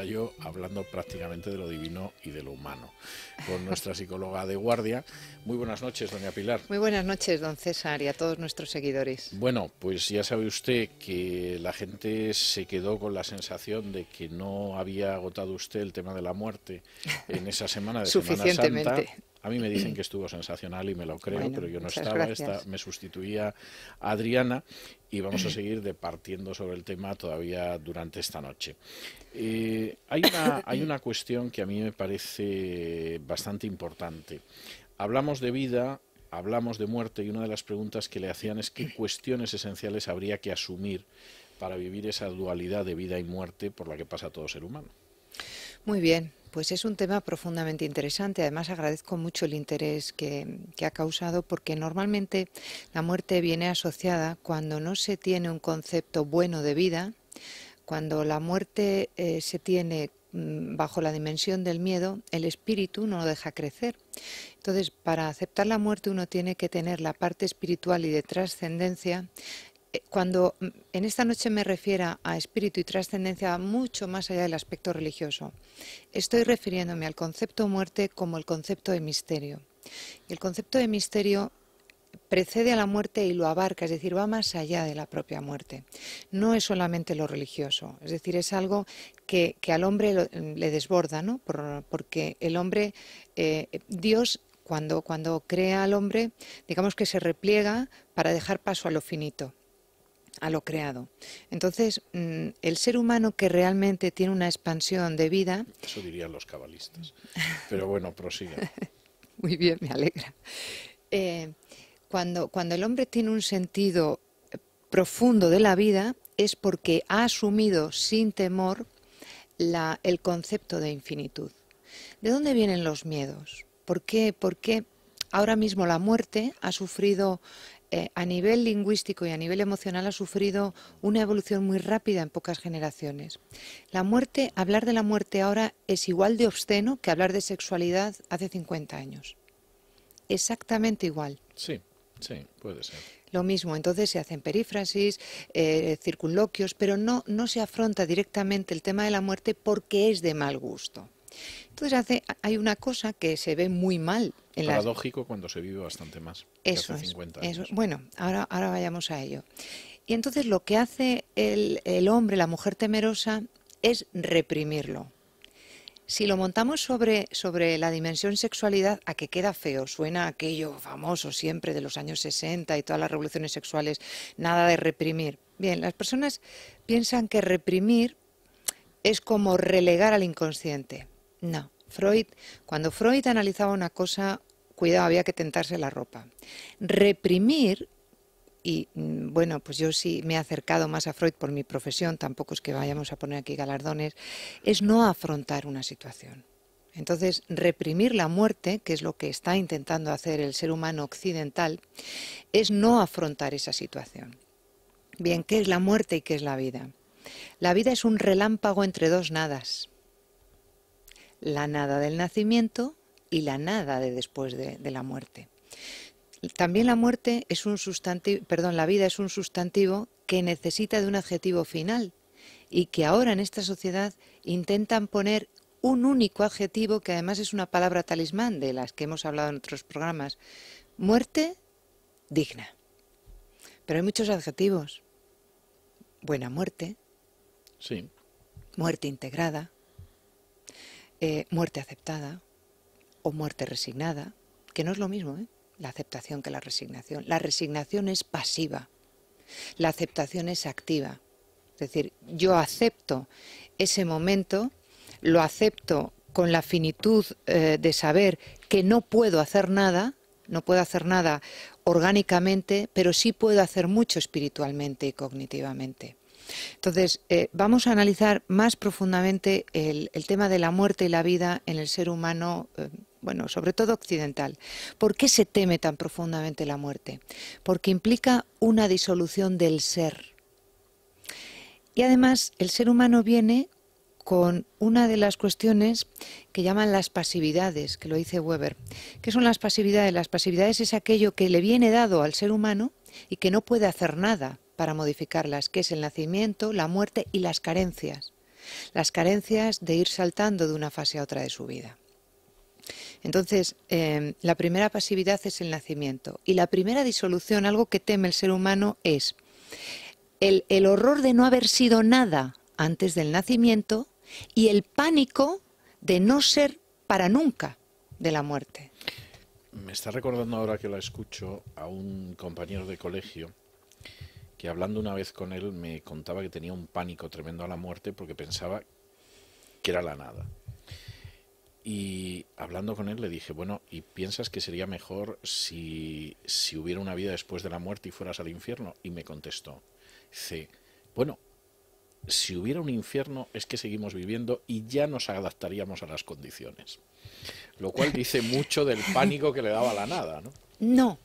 Yo, hablando prácticamente de lo divino y de lo humano, con nuestra psicóloga de guardia. Muy buenas noches, doña Pilar. Muy buenas noches, don César, y a todos nuestros seguidores. Bueno, pues ya sabe usted que la gente se quedó con la sensación de que no había agotado usted el tema de la muerte en esa semana de Suficientemente. Semana Santa. A mí me dicen que estuvo sensacional y me lo creo, pero yo no estaba, me sustituía Adriana y vamos a seguir departiendo sobre el tema todavía durante esta noche. Eh, hay, una, hay una cuestión que a mí me parece bastante importante. Hablamos de vida, hablamos de muerte y una de las preguntas que le hacían es qué cuestiones esenciales habría que asumir para vivir esa dualidad de vida y muerte por la que pasa todo ser humano. Muy bien, pues es un tema profundamente interesante. Además, agradezco mucho el interés que, ha causado porque normalmente la muerte viene asociada cuando no se tiene un concepto bueno de vida, cuando la muerte eh, se tiene mm, bajo la dimensión del miedo, el espíritu no lo deja crecer. Entonces, para aceptar la muerte uno tiene que tener la parte espiritual y de trascendencia eh, cuando mm, en esta noche me refiera a espíritu y trascendencia mucho más allá del aspecto religioso, estoy refiriéndome al concepto muerte como el concepto de misterio. El concepto de misterio precede a la muerte y lo abarca, es decir, va más allá de la propia muerte. No es solamente lo religioso, es decir, es algo que, al hombre le desborda, ¿no? porque el hombre, eh, Dios cuando, crea al hombre, digamos que se repliega para dejar paso a lo finito a lo creado. Entonces, mm, el ser humano que realmente tiene una expansión de vida... Eso dirían los cabalistas. Pero bueno, prosigue. Muy bien, me alegra. Eh, cuando, cuando el hombre tiene un sentido profundo de la vida, es porque ha asumido sin temor el concepto de infinitud. ¿De dónde vienen los miedos? ¿Por qué? qué ahora mismo la muerte ha sufrido eh, a nivel lingüístico y a nivel emocional ha sufrido una evolución muy rápida en pocas generaciones. La muerte, hablar de la muerte ahora es igual de obsceno que hablar de sexualidad hace 50 años. Exactamente igual. Sí, sí, puede ser lo mismo. Entonces se hacen perífrasis, eh, circunloquios, pero no, no se afronta directamente el tema de la muerte porque es de mal gusto. Entonces hace, hay una cosa que se ve muy mal. En Paradójico cuando se vive bastante más. Eso, 50 años. Bueno, ahora, ahora vayamos a ello. Y entonces lo que hace el, hombre, la mujer temerosa, es reprimirlo. Si lo montamos sobre, sobre, la dimensión sexualidad, a que queda feo, suena aquello famoso siempre de los años 60 y todas las revoluciones sexuales, nada de reprimir. Bien, las personas piensan que reprimir es como relegar al inconsciente. No, Freud, cuando Freud analizaba una cosa, cuidado, había que tentarse la ropa. Reprimir y mm, bueno, pues yo sí me he acercado más a Freud por mi profesión, tampoco es que vayamos a poner aquí galardones, es no afrontar una situación. Entonces, reprimir la muerte, que es lo que está intentando hacer el ser humano occidental, es no afrontar esa situación. Bien, ¿qué es la muerte y qué es la vida? La vida es un relámpago entre dos nadas la nada del nacimiento y la nada de después de, la muerte. También la muerte es un sustantivo, perdón, la vida es un sustantivo que necesita de un adjetivo final y que ahora en esta sociedad intentan poner un único adjetivo que además es una palabra talismán de las que hemos hablado en otros programas, muerte digna. Pero hay muchos adjetivos. Buena muerte. Sí. Muerte integrada. Eh, muerte aceptada o muerte resignada, que no es lo mismo, ¿eh? la aceptación que la resignación. La resignación es pasiva, la aceptación es activa. Es decir, yo acepto ese momento, lo acepto con la finitud eh, de saber que no puedo hacer nada, no puedo hacer nada orgánicamente, pero sí puedo hacer mucho espiritualmente y cognitivamente. Entonces, eh, vamos a analizar más profundamente el, tema de la muerte y la vida en el ser humano. Eh, bueno, sobre todo occidental. ¿Por qué se teme tan profundamente la muerte? Porque implica una disolución del ser. Y además, el ser humano viene con una de las cuestiones que llaman las pasividades, que lo dice Weber. ¿Qué son las pasividades? Las pasividades es aquello que le viene dado al ser humano y que no puede hacer nada para modificarlas, que es el nacimiento, la muerte y las carencias. Las carencias de ir saltando de una fase a otra de su vida. Entonces, em, la primera pasividad es el nacimiento y la primera disolución, algo que teme el ser humano, es el, el horror de no haber sido nada antes del nacimiento y el pánico de no ser para nunca de la muerte. Me está recordando ahora que la escucho a un compañero de colegio y hablando una vez con él me contaba que tenía un pánico tremendo a la muerte porque pensaba que era la nada. Y hablando con él le dije, bueno, ¿y piensas que sería mejor si, si hubiera una vida después de la muerte y fueras al infierno? Y me contestó, dice, bueno, si hubiera un infierno es que seguimos viviendo y ya nos adaptaríamos a las condiciones. Lo cual dice mucho del pánico que le daba la nada, ¿no? No,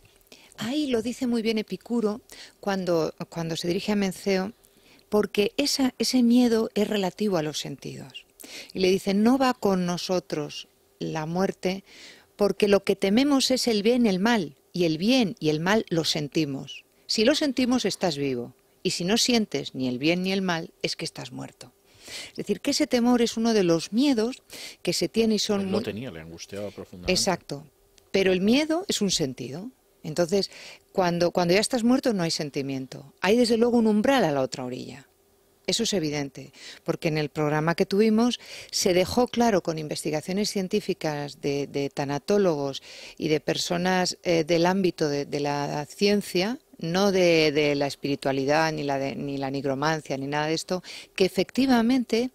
Ahí lo dice muy bien Epicuro cuando, cuando se dirige a Menceo, porque esa, ese miedo es relativo a los sentidos. Y le dice, no va con nosotros la muerte, porque lo que tememos es el bien y el mal, y el bien y el mal lo sentimos. Si lo sentimos, estás vivo, y si no sientes ni el bien ni el mal, es que estás muerto. Es decir, que ese temor es uno de los miedos que se tiene y son... tenía, le angustiaba profundamente. Exacto. Pero el miedo es un sentido. Entonces, cuando, cuando ya estás muerto no hay sentimiento. Hay desde luego un umbral a la otra orilla. Eso es evidente, porque en el programa que tuvimos se dejó claro con investigaciones científicas de, tanatólogos y de personas eh, del ámbito de, la ciencia, no de, la espiritualidad ni la, ni la nigromancia ni nada de esto, que efectivamente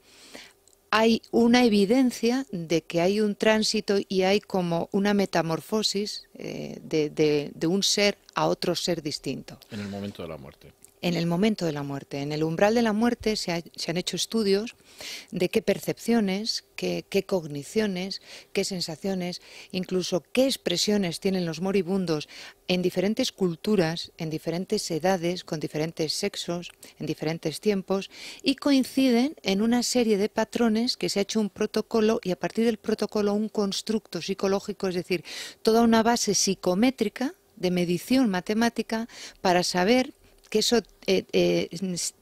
hay una evidencia de que hay un tránsito y hay como una metamorfosis eh, de, de un ser a otro ser distinto. En el momento de la muerte en el momento de la muerte. En el umbral de la muerte se, han hecho estudios de qué percepciones, qué, qué, cogniciones, qué sensaciones, incluso qué expresiones tienen los moribundos en diferentes culturas, en diferentes edades, con diferentes sexos, en diferentes tiempos, y coinciden en una serie de patrones que se ha hecho un protocolo y a partir del protocolo un constructo psicológico, es decir, toda una base psicométrica de medición matemática para saber que eso eh, eh,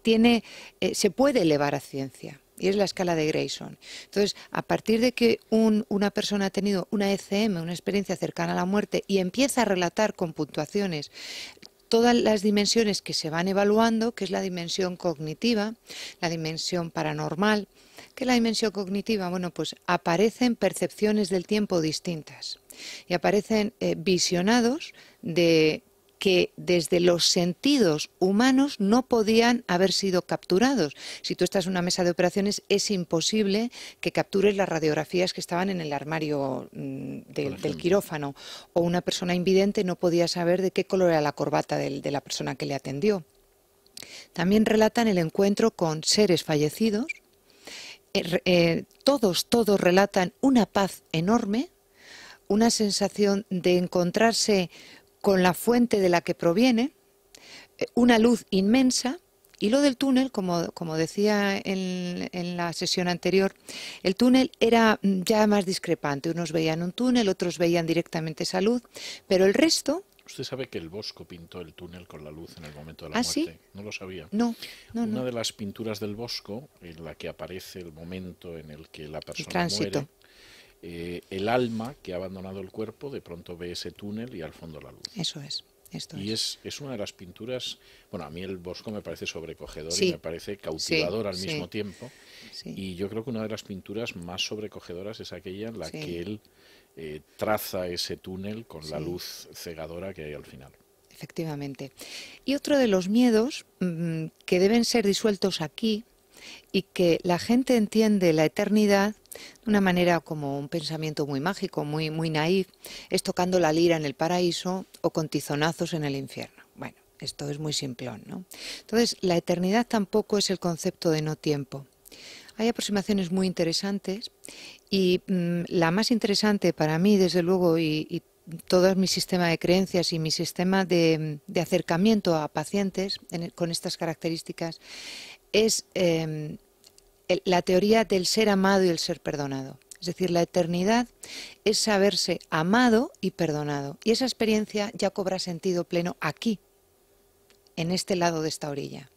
tiene, eh, se puede elevar a ciencia. Y es la escala de Grayson. Entonces, a partir de que una persona ha tenido una ECM, una experiencia cercana a la muerte, y empieza a relatar con puntuaciones todas las dimensiones que se van evaluando, que es la dimensión cognitiva, la dimensión paranormal, que la dimensión cognitiva, bueno, pues aparecen percepciones del tiempo distintas y aparecen visionados de que desde los sentidos humanos no podían haber sido capturados. Si tú estás en una mesa de operaciones, es imposible que captures las radiografías que estaban en el armario mm, del quirófano. O una persona invidente no podía saber de qué color era la corbata de, la persona que le atendió. También relatan el encuentro con seres fallecidos. Eh, eh, todos, todos relatan una paz enorme, una sensación de encontrarse con la fuente de la que proviene, eh, una luz inmensa, y lo del túnel, como, como decía en, la sesión anterior, el túnel era mm, ya más discrepante. Unos veían un túnel, otros veían directamente esa luz, pero el resto... Usted sabe que el Bosco pintó el túnel con la luz en el momento de la ¿Ah, muerte. ¿sí? No lo sabía. No, Una de las pinturas del Bosco, en la que aparece el momento en el que la persona muere, eh, el alma que ha abandonado el cuerpo de pronto ve ese túnel y al fondo la luz. Eso es. Esto y es, una de las pinturas, bueno, a mí el Bosco me parece sobrecogedor y me parece cautivador al mismo tiempo. Y yo creo que una de las pinturas más sobrecogedoras es aquella en la que él eh, traza ese túnel con la luz cegadora que hay al final. Efectivamente. Y otro de los miedos mm, que deben ser disueltos aquí y que la gente entiende la eternidad de una manera como un pensamiento muy mágico, muy, muy naif, es tocando la lira en el paraíso o con tizonazos en el infierno. Bueno, esto es muy simplón, ¿no? Entonces, la eternidad tampoco es el concepto de no tiempo. Hay aproximaciones muy interesantes y mm, la más interesante para mí, desde luego, y, todo mi sistema de creencias y mi sistema de, acercamiento a pacientes con estas características es em, la teoría del ser amado y el ser perdonado. Es decir, la eternidad es saberse amado y perdonado. Y esa experiencia ya cobra sentido pleno aquí, en este lado de esta orilla.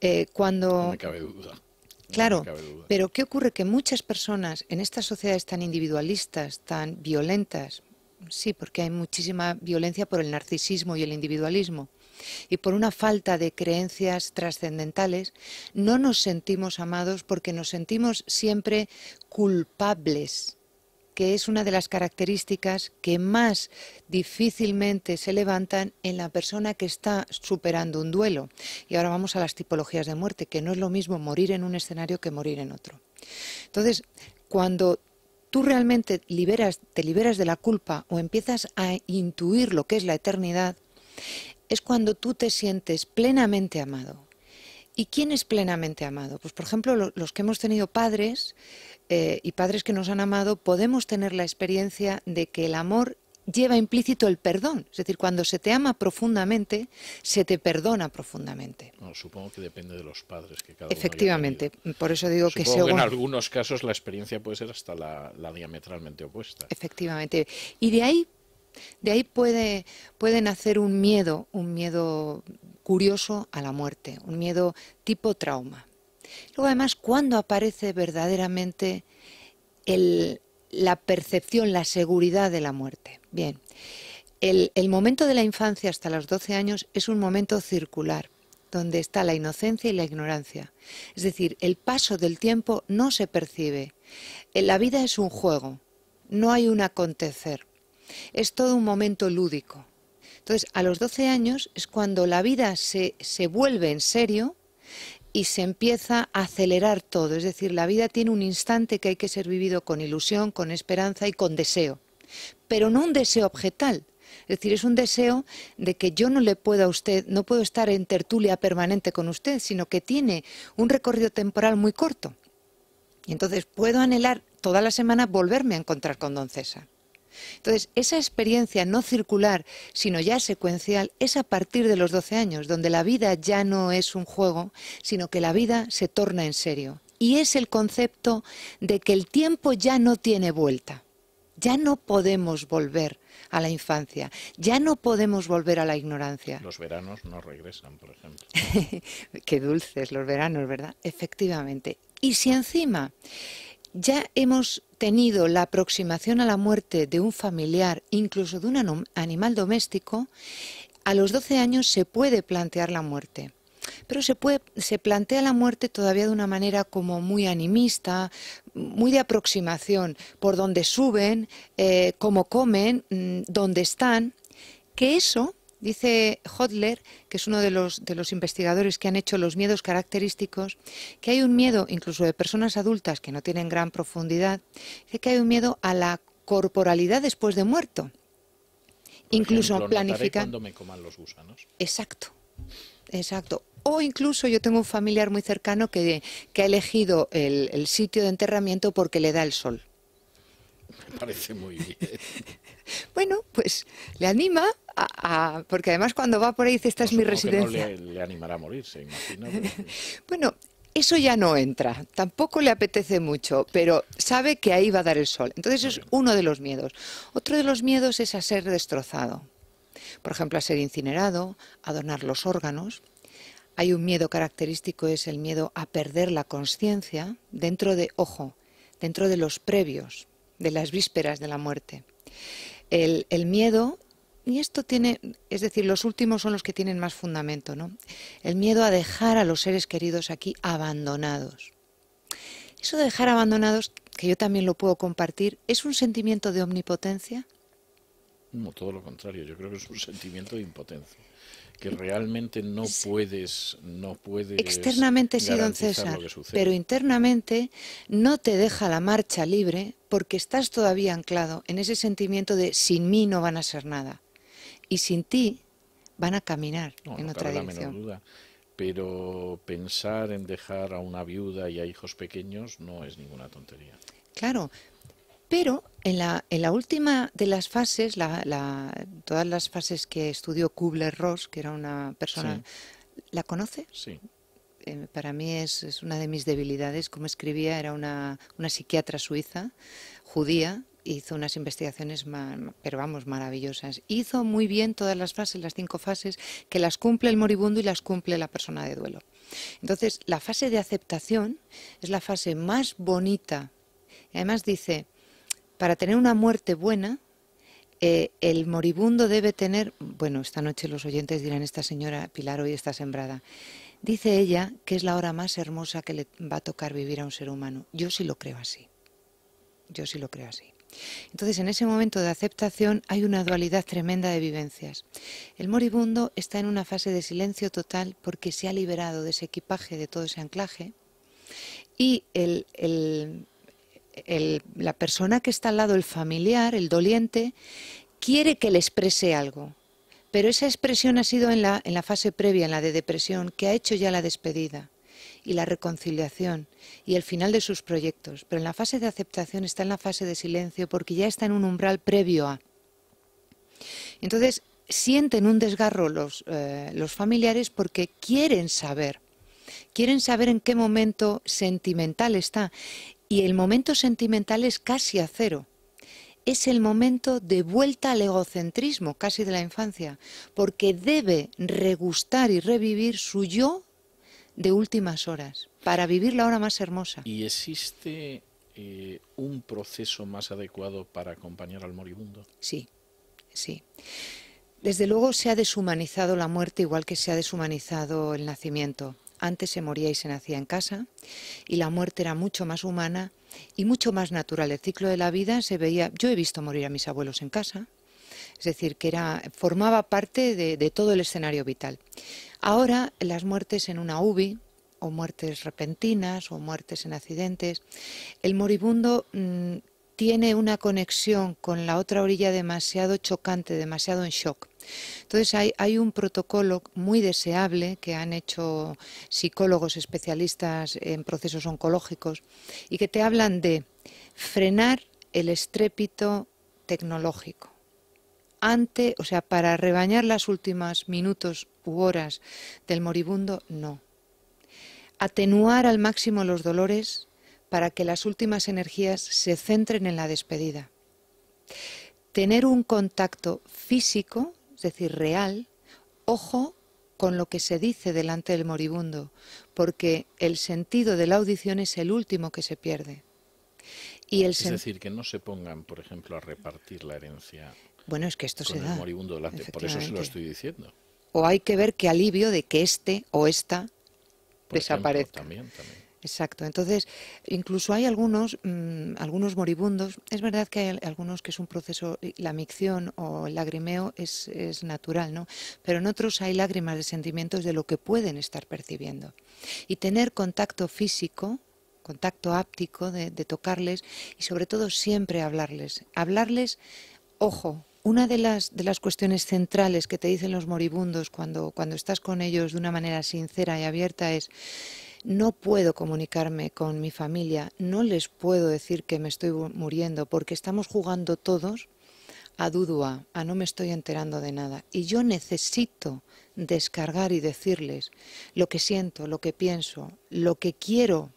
Eh, cuando... No me cabe duda. Claro, pero ¿qué ocurre? Que muchas personas en estas sociedades tan individualistas, tan violentas, sí, porque hay muchísima violencia por el narcisismo y el individualismo, y por una falta de creencias trascendentales, no nos sentimos amados porque nos sentimos siempre culpables que es una de las características que más difícilmente se levantan en la persona que está superando un duelo. Y ahora vamos a las tipologías de muerte, que no es lo mismo morir en un escenario que morir en otro. Entonces, cuando tú realmente liberas, te liberas de la culpa o empiezas a intuir lo que es la eternidad, es cuando tú te sientes plenamente amado. ¿Y quién es plenamente amado? Pues por ejemplo, los que hemos tenido padres eh, y padres que nos han amado, podemos tener la experiencia de que el amor lleva implícito el perdón. Es decir, cuando se te ama profundamente, se te perdona profundamente. supongo que depende de los padres que cada uno Efectivamente, por eso digo que en algunos casos la experiencia puede ser hasta la, la diametralmente opuesta. Efectivamente. Y de ahí de ahí puede, nacer un miedo, un miedo curioso a la muerte, un miedo tipo trauma. Luego además, ¿cuándo aparece verdaderamente la percepción, la seguridad de la muerte. Bien, el, el momento de la infancia hasta los 12 años es un momento circular, donde está la inocencia y la ignorancia. Es decir, el paso del tiempo no se percibe. La vida es un juego, no hay un acontecer es todo un momento lúdico. Entonces, a los 12 años es cuando la vida se, vuelve en serio y se empieza a acelerar todo. Es decir, la vida tiene un instante que hay que ser vivido con ilusión, con esperanza y con deseo. Pero no un deseo objetal. Es decir, es un deseo de que yo no le pueda a usted, no puedo estar en tertulia permanente con usted, sino que tiene un recorrido temporal muy corto. Y entonces puedo anhelar toda la semana volverme a encontrar con Don César. Entonces, esa experiencia no circular, sino ya secuencial, es a partir de los 12 años, donde la vida ya no es un juego, sino que la vida se torna en serio. Y es el concepto de que el tiempo ya no tiene vuelta. Ya no podemos volver a la infancia, ya no podemos volver a la ignorancia. Los veranos no regresan, por ejemplo. Qué dulces los veranos, ¿verdad? Efectivamente. Y si encima ya hemos tenido la aproximación a la muerte de un familiar, incluso de un animal doméstico, a los 12 años se puede plantear la muerte. Pero se, puede, se plantea la muerte todavía de una manera como muy animista, muy de aproximación, por donde suben, eh, cómo comen, mm, dónde están, que eso Dice Hodler, que es uno de los, de los investigadores que han hecho los miedos característicos, que hay un miedo, incluso de personas adultas que no tienen gran profundidad, que hay un miedo a la corporalidad después de muerto. incluso planificando. me coman los gusanos. Exacto, exacto. O incluso yo tengo un familiar muy cercano que, que ha elegido el sitio de enterramiento porque le da el sol parece muy bien. bueno, pues le anima, a, porque además cuando va por ahí dice, esta es mi residencia. le, animará a morirse, bueno, eso ya no entra, tampoco le apetece mucho, pero sabe que ahí va a dar el sol. Entonces es uno de los miedos. Otro de los miedos es a ser destrozado. Por ejemplo, a ser incinerado, a donar los órganos. Hay un miedo característico, es el miedo a perder la conciencia dentro de, ojo, dentro de los previos de las vísperas de la muerte. El, el, miedo, y esto tiene, es decir, los últimos son los que tienen más fundamento, ¿no? El miedo a dejar a los seres queridos aquí abandonados. Eso de dejar abandonados, que yo también lo puedo compartir, ¿es un sentimiento de omnipotencia? No, todo lo contrario, yo creo que es un sentimiento de impotencia que realmente no puedes, no puedes. Externamente sí, don César, pero internamente no te deja la marcha libre porque estás todavía anclado en ese sentimiento de sin mí no van a ser nada y sin ti van a caminar no, en otra dirección. Duda, pero pensar en dejar a una viuda y a hijos pequeños no es ninguna tontería. Claro, pero en la, última de las fases, todas las fases que estudió Kubler-Ross, que era una persona, ¿la conoce? Sí. Eh, para mí es, una de mis debilidades. Como escribía, era una, una psiquiatra suiza, judía, hizo unas investigaciones, pero vamos, maravillosas. Hizo muy bien todas las fases, las cinco fases, que las cumple el moribundo y las cumple la persona de duelo. Entonces, la fase de aceptación es la fase más bonita. Además dice, para tener una muerte buena, eh, el moribundo debe tener, bueno, esta noche los oyentes dirán, esta señora Pilar hoy está sembrada. Dice ella que es la hora más hermosa que le va a tocar vivir a un ser humano. Yo sí lo creo así. Yo sí lo creo así. Entonces, en ese momento de aceptación hay una dualidad tremenda de vivencias. El moribundo está en una fase de silencio total porque se ha liberado de ese equipaje, de todo ese anclaje, y el, la persona que está al lado, el familiar, el doliente, quiere que le exprese algo. Pero esa expresión ha sido en la, en la fase previa, en la de depresión, que ha hecho ya la despedida y la reconciliación y el final de sus proyectos. Pero en la fase de aceptación está en la fase de silencio porque ya está en un umbral previo a. Entonces sienten un desgarro los, eh, los familiares porque quieren saber. Quieren saber en qué momento sentimental está y el momento sentimental es casi a cero. Es el momento de vuelta al egocentrismo, casi de la infancia, porque debe regustar y revivir su yo de últimas horas, para vivir la hora más hermosa. ¿Y existe eh, un proceso más adecuado para acompañar al moribundo? Sí, sí. Desde luego se ha deshumanizado la muerte igual que se ha deshumanizado el nacimiento. Antes se moría y se nacía en casa y la muerte era mucho más humana y mucho más natural. El ciclo de la vida se veía, yo he visto morir a mis abuelos en casa, es decir, que era, formaba parte de, todo el escenario vital. Ahora las muertes en una UBI, o muertes repentinas o muertes en accidentes, el moribundo mm, tiene una conexión con la otra orilla demasiado chocante, demasiado en shock. Entonces hay, un protocolo muy deseable que han hecho psicólogos especialistas en procesos oncológicos y que te hablan de frenar el estrépito tecnológico. Ante, o sea, para rebañar las últimas minutos u horas del moribundo, no. Atenuar al máximo los dolores para que las últimas energías se centren en la despedida. Tener un contacto físico, es decir, real, ojo con lo que se dice delante del moribundo, porque el sentido de la audición es el último que se pierde. Y es decir, que no se pongan, por ejemplo, a repartir la herencia. Bueno, es que esto con el Moribundo delante. Por eso se lo estoy diciendo. O hay que ver qué alivio de que este o esta desaparezca. también, también. Exacto. Entonces, incluso hay algunos, mm, algunos moribundos. Es verdad que hay algunos que es un proceso, la micción o el lagrimeo es, es, natural, ¿no? Pero en otros hay lágrimas de sentimientos de lo que pueden estar percibiendo. Y tener contacto físico, contacto áptico, de, de tocarles y sobre todo siempre hablarles. Hablarles, ojo, una de las, de las cuestiones centrales que te dicen los moribundos cuando, cuando estás con ellos de una manera sincera y abierta es no puedo comunicarme con mi familia, no les puedo decir que me estoy muriendo, porque estamos jugando todos a dudua, a no me estoy enterando de nada. Y yo necesito descargar y decirles lo que siento, lo que pienso, lo que quiero.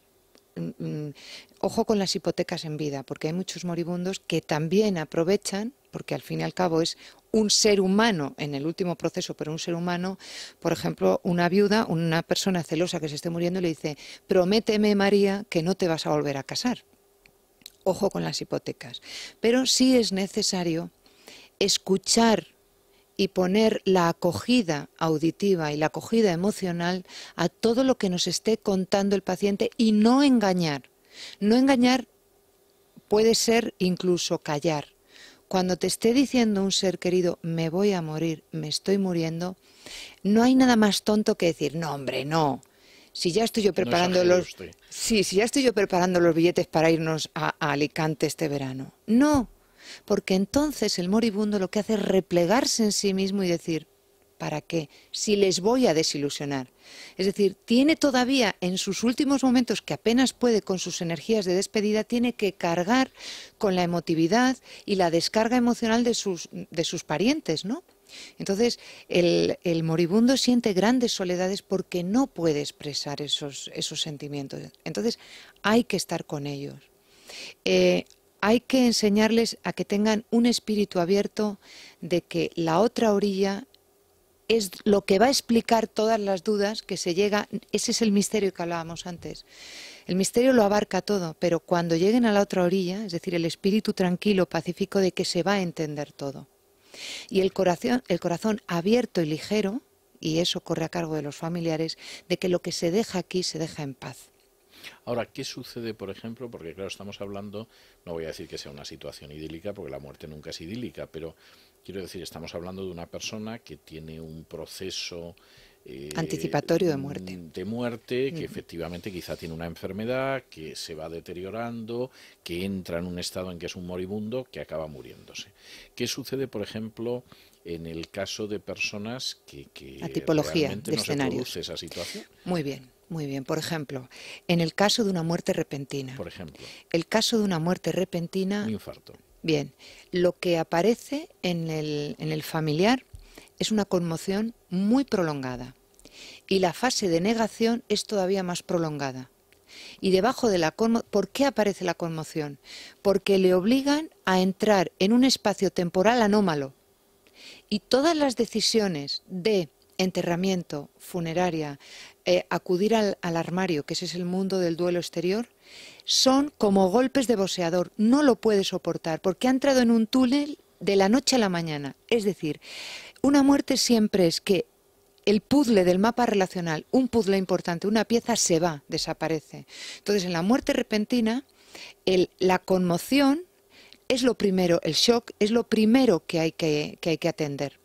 Mm, mm, ojo con las hipotecas en vida, porque hay muchos moribundos que también aprovechan, porque al fin y al cabo es un ser humano, en el último proceso, pero un ser humano, por ejemplo, una viuda, una persona celosa que se esté muriendo, le dice, prométeme María que no te vas a volver a casar. Ojo con las hipotecas. Pero sí es necesario escuchar y poner la acogida auditiva y la acogida emocional a todo lo que nos esté contando el paciente y no engañar. No engañar puede ser incluso callar cuando te esté diciendo un ser querido, me voy a morir, me estoy muriendo, no hay nada más tonto que decir, no, hombre, no. Si ya estoy yo preparando los si ya estoy yo preparando los billetes para irnos a Alicante este verano. No, porque entonces el moribundo lo que hace es replegarse en sí mismo y decir, ¿Para qué? Si les voy a desilusionar. Es decir, tiene todavía en sus últimos momentos, que apenas puede con sus energías de despedida, tiene que cargar con la emotividad y la descarga emocional de sus, de sus parientes, ¿no? Entonces, el, moribundo siente grandes soledades porque no puede expresar esos, esos sentimientos. Entonces, hay que estar con ellos. Eh, hay que enseñarles a que tengan un espíritu abierto de que la otra orilla es lo que va a explicar todas las dudas que se llega. Ese es el misterio que hablábamos antes. El misterio lo abarca todo, pero cuando lleguen a la otra orilla, es decir, el espíritu tranquilo, pacífico, de que se va a entender todo. Y el corazón, el corazón abierto y ligero, y eso corre a cargo de los familiares, de que lo que se deja aquí se deja en paz. Ahora, ¿qué sucede, por ejemplo? Porque claro, estamos hablando, no voy a decir que sea una situación idílica, porque la muerte nunca es idílica, pero Quiero decir, estamos hablando de una persona que tiene un proceso eh, anticipatorio de mm, muerte. De muerte, que efectivamente quizá tiene una enfermedad, que se va deteriorando, que entra en un estado en que es un moribundo, que acaba muriéndose. ¿Qué sucede, por ejemplo, en el caso de personas que, que tipología de escenarios. produce esa situación? Muy bien. Muy bien, por ejemplo, en el caso de una muerte repentina. Por ejemplo. El caso de una muerte repentina. Un infarto Bien, lo que aparece en el, familiar es una conmoción muy prolongada y la fase de negación es todavía más prolongada. Y debajo de la ¿por qué aparece la conmoción? Porque le obligan a entrar en un espacio temporal anómalo y todas las decisiones de enterramiento, funeraria, eh, acudir al, armario, que ese es el mundo del duelo exterior, son como golpes de boceador, No lo puede soportar porque ha entrado en un túnel de la noche a la mañana. Es decir, una muerte siempre es que el puzzle del mapa relacional, un puzzle importante, una pieza se va, desaparece. Entonces, en la muerte repentina, la conmoción es lo primero, el shock es lo primero que hay que, que hay que atender.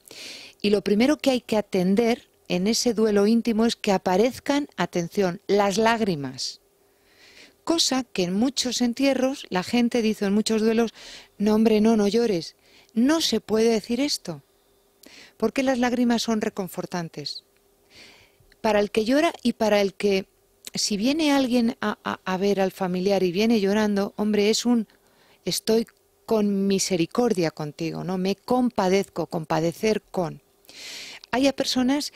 Y lo primero que hay que atender en ese duelo íntimo es que aparezcan, atención, las lágrimas. Cosa que en muchos entierros la gente dice, en muchos duelos, no hombre, no, no llores. No se puede decir esto, porque las lágrimas son reconfortantes. Para el que llora y para el que, si viene alguien a, ver al familiar y viene llorando, hombre, es un estoy con misericordia contigo, ¿no? Me compadezco, compadecer con. Hay personas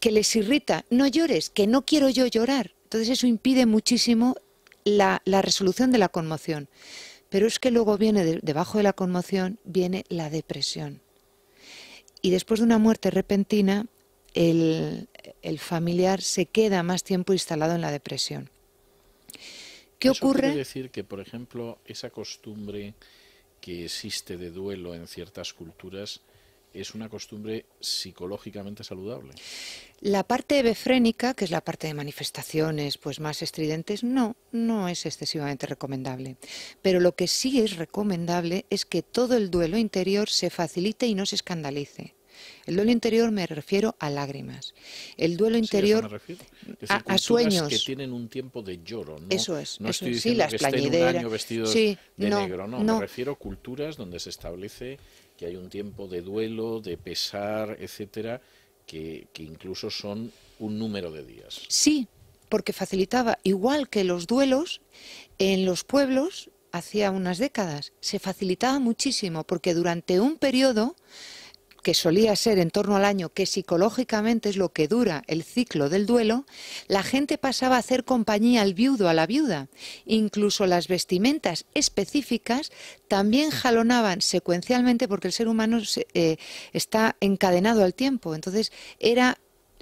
que les irrita, no llores, que no quiero yo llorar. Entonces eso impide muchísimo la, la resolución de la conmoción. Pero es que luego viene, debajo de la conmoción, viene la depresión. Y después de una muerte repentina, el, el familiar se queda más tiempo instalado en la depresión. ¿Qué ocurre? Quiere decir que, por ejemplo, esa costumbre que existe de duelo en ciertas culturas es una costumbre psicológicamente saludable. La parte befrénica, que es la parte de manifestaciones pues más estridentes, no, no es excesivamente recomendable. Pero lo que sí es recomendable es que todo el duelo interior se facilite y no se escandalice. El duelo interior me refiero a lágrimas. El duelo interior a, sueños que tienen un tiempo de lloro. Eso es. No estoy diciendo que Estén un año vestidos de negro. no, me refiero a culturas donde se establece que hay un tiempo de duelo, de pesar, etcétera, que, que incluso son un número de días. Sí, porque facilitaba, igual que los duelos, en los pueblos hacía unas décadas, se facilitaba muchísimo, porque durante un periodo que solía ser en torno al año, que psicológicamente es lo que dura el ciclo del duelo, la gente pasaba a hacer compañía al viudo, a la viuda. Incluso las vestimentas específicas también jalonaban secuencialmente porque el ser humano eh, está encadenado al tiempo. Entonces era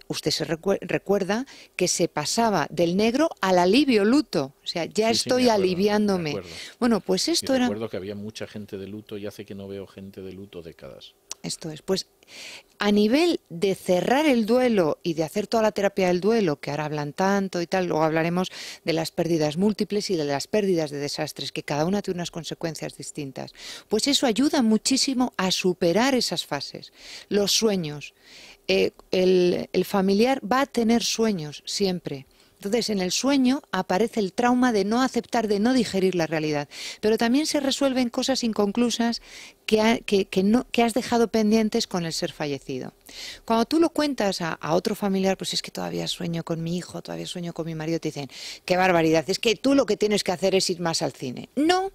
usted se recuerda que se pasaba del negro al alivio luto. O sea, ya estoy aliviándome. Bueno, pues esto era. Recuerdo que había mucha gente de luto y hace que no veo gente de luto décadas. Esto es, pues a nivel de cerrar el duelo y de hacer toda la terapia del duelo, que ahora hablan tanto y tal, luego hablaremos de las pérdidas múltiples y de las pérdidas de desastres, que cada una tiene unas consecuencias distintas. Pues eso ayuda muchísimo a superar esas fases. Los sueños. Eh, el familiar va a tener sueños siempre. Entonces, en el sueño aparece el trauma de no aceptar, de no digerir la realidad. Pero también se resuelven cosas inconclusas que, no, que has dejado pendientes con el ser fallecido. Cuando tú lo cuentas a, a, otro familiar, pues es que todavía sueño con mi hijo, todavía sueño con mi marido, te dicen, qué barbaridad, es que tú lo que tienes que hacer es ir más al cine. No,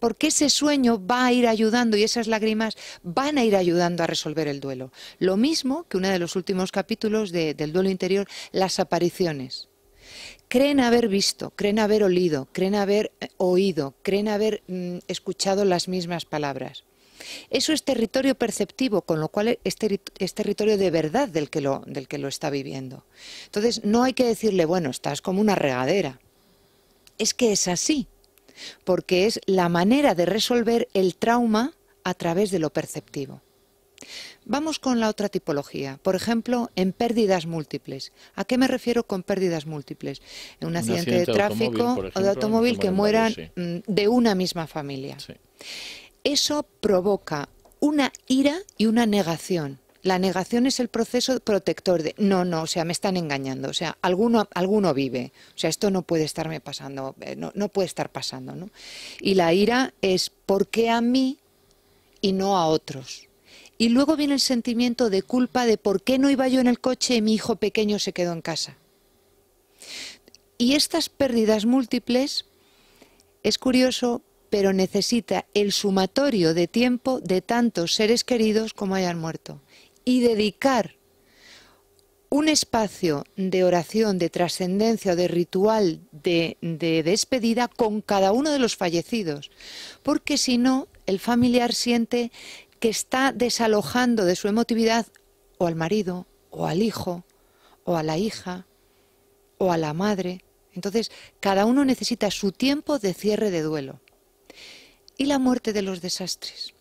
porque ese sueño va a ir ayudando y esas lágrimas van a ir ayudando a resolver el duelo. Lo mismo que uno de los últimos capítulos del duelo interior, las apariciones. Creen haber visto, creen haber olido, creen haber eh, oído, creen haber mm, escuchado las mismas palabras. Eso es territorio perceptivo, con lo cual es, territorio de verdad del que, lo, del que lo está viviendo. Entonces, no hay que decirle, bueno, estás como una regadera. Es que es así porque es la manera de resolver el trauma a través de lo perceptivo. Vamos con la otra tipología. Por ejemplo, en pérdidas múltiples. ¿A qué me refiero con pérdidas múltiples? En un, accidente, de tráfico o de automóvil que, mueran mm, de una misma familia. Eso provoca una ira y una negación la negación es el proceso protector de no, no, o sea, me están engañando, o sea, alguno, alguno vive, o sea, esto no puede estarme pasando, eh, no, no puede estar pasando, ¿no? Y la ira es ¿por qué a mí y no a otros? Y luego viene el sentimiento de culpa de por qué no iba yo en el coche y mi hijo pequeño se quedó en casa. Y estas pérdidas múltiples, es curioso, pero necesita el sumatorio de tiempo de tantos seres queridos como hayan muerto y dedicar un espacio de oración, de trascendencia, de ritual, de, de, despedida con cada uno de los fallecidos, porque si no, el familiar siente que está desalojando de su emotividad o al marido, o al hijo, o a la hija, o a la madre. Entonces, cada uno necesita su tiempo de cierre de duelo. Y la muerte de los desastres.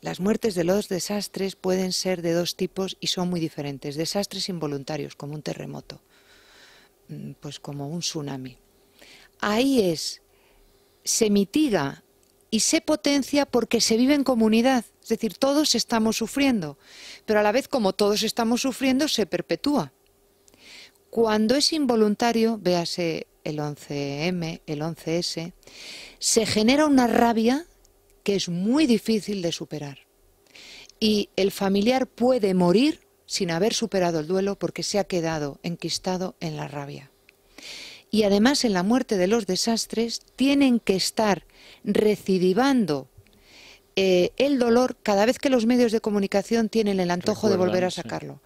Las muertes de los desastres pueden ser de dos tipos y son muy diferentes. Desastres involuntarios, como un terremoto, mm, pues como un tsunami. Ahí es, se mitiga y se potencia porque se vive en comunidad. Es decir, todos estamos sufriendo, pero a la vez como todos estamos sufriendo, se perpetúa. Cuando es involuntario, véase el 11M, el 11S, se genera una rabia que es muy difícil de superar. Y el familiar puede morir sin haber superado el duelo porque se ha quedado enquistado en la rabia. Y además en la muerte de los desastres tienen que estar recidivando eh, el dolor cada vez que los medios de comunicación tienen el antojo de volver a sacarlo.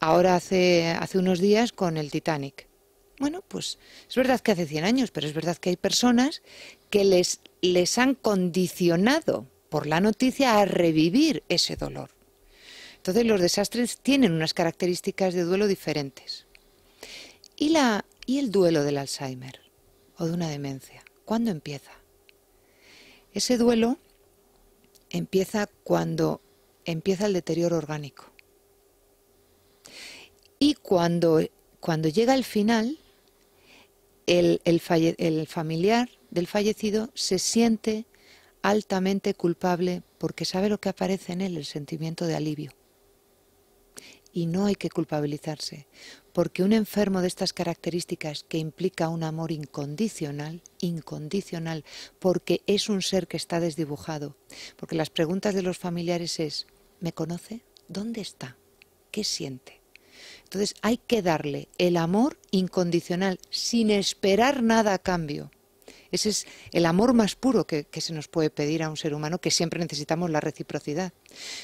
Ahora hace unos días con el Titanic. Bueno, pues es verdad que hace 100 años, pero es verdad que hay personas que les, han condicionado por la noticia a revivir ese dolor. Entonces los desastres tienen unas características de duelo diferentes. ¿Y, el duelo del Alzheimer o de una demencia? ¿Cuándo empieza? Ese duelo empieza cuando empieza el deterioro orgánico. Y cuando, cuando llega al final, el, familiar del fallecido se siente altamente culpable porque sabe lo que aparece en él, el sentimiento de alivio. Y no hay que culpabilizarse, porque un enfermo de estas características que implica un amor incondicional, incondicional, porque es un ser que está desdibujado, porque las preguntas de los familiares es, ¿me conoce? ¿Dónde está? ¿Qué siente? Entonces hay que darle el amor incondicional, sin esperar nada a cambio. Ese es el amor más puro que, se nos puede pedir a un ser humano, que siempre necesitamos la reciprocidad.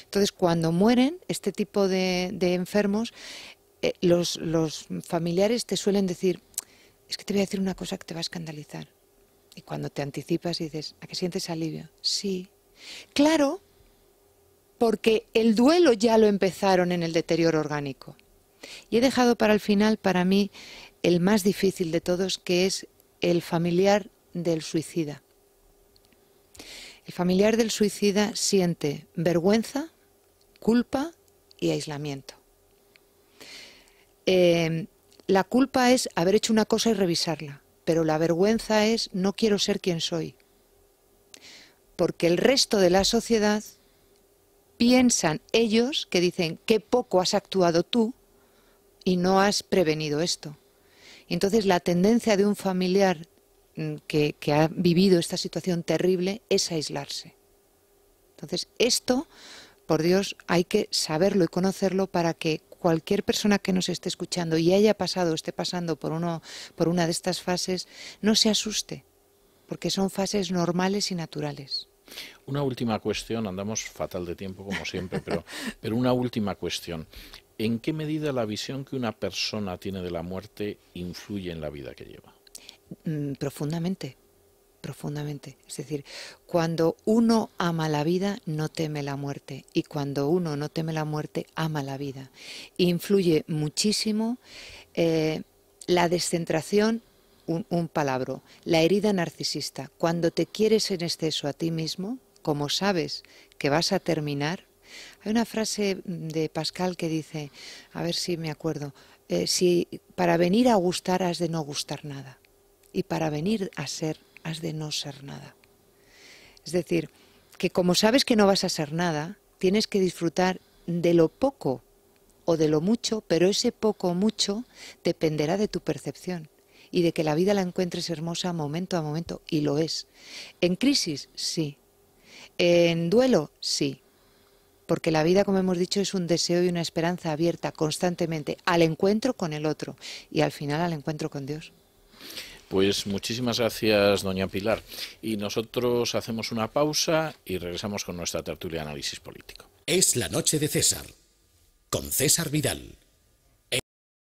Entonces, cuando mueren este tipo de, enfermos, eh, los, los familiares te suelen decir, es que te voy a decir una cosa que te va a escandalizar. Y cuando te anticipas y dices, ¿a qué sientes alivio? Sí. Claro, porque el duelo ya lo empezaron en el deterioro orgánico. Y he dejado para el final, para mí, el más difícil de todos, que es el familiar del suicida. El familiar del suicida siente vergüenza, culpa y aislamiento. Eh, la culpa es haber hecho una cosa y revisarla, pero la vergüenza es no quiero ser quien soy. Porque el resto de la sociedad piensan ellos que dicen qué poco has actuado tú y no has prevenido esto. Entonces la tendencia de un familiar mm, que, ha vivido esta situación terrible es aislarse. Entonces esto, por Dios, hay que saberlo y conocerlo para que cualquier persona que nos esté escuchando y haya pasado o esté pasando por, uno, por una de estas fases, no se asuste, porque son fases normales y naturales. Una última cuestión, andamos fatal de tiempo como siempre, pero una última cuestión. ¿En qué medida la visión que una persona tiene de la muerte influye en la vida que lleva? Mm, profundamente, profundamente. Es decir, cuando uno ama la vida, no teme la muerte. Y cuando uno no teme la muerte, ama la vida. Influye muchísimo eh, la descentración un, un, palabro, la herida narcisista. Cuando te quieres en exceso a ti mismo, como sabes que vas a terminar, hay una frase mm, de Pascal que dice, a ver si me acuerdo, eh, si para venir a gustar has de no gustar nada y para venir a ser has de no ser nada. Es decir, que como sabes que no vas a ser nada, tienes que disfrutar de lo poco o de lo mucho, pero ese poco o mucho dependerá de tu percepción y de que la vida la encuentres hermosa momento a momento, y lo es. En crisis, sí. En duelo, sí porque la vida, como hemos dicho, es un deseo y una esperanza abierta constantemente al encuentro con el otro y al final al encuentro con Dios. Pues muchísimas gracias, doña Pilar. Y nosotros hacemos una pausa y regresamos con nuestra tertulia de análisis político. Es la noche de César, con César Vidal.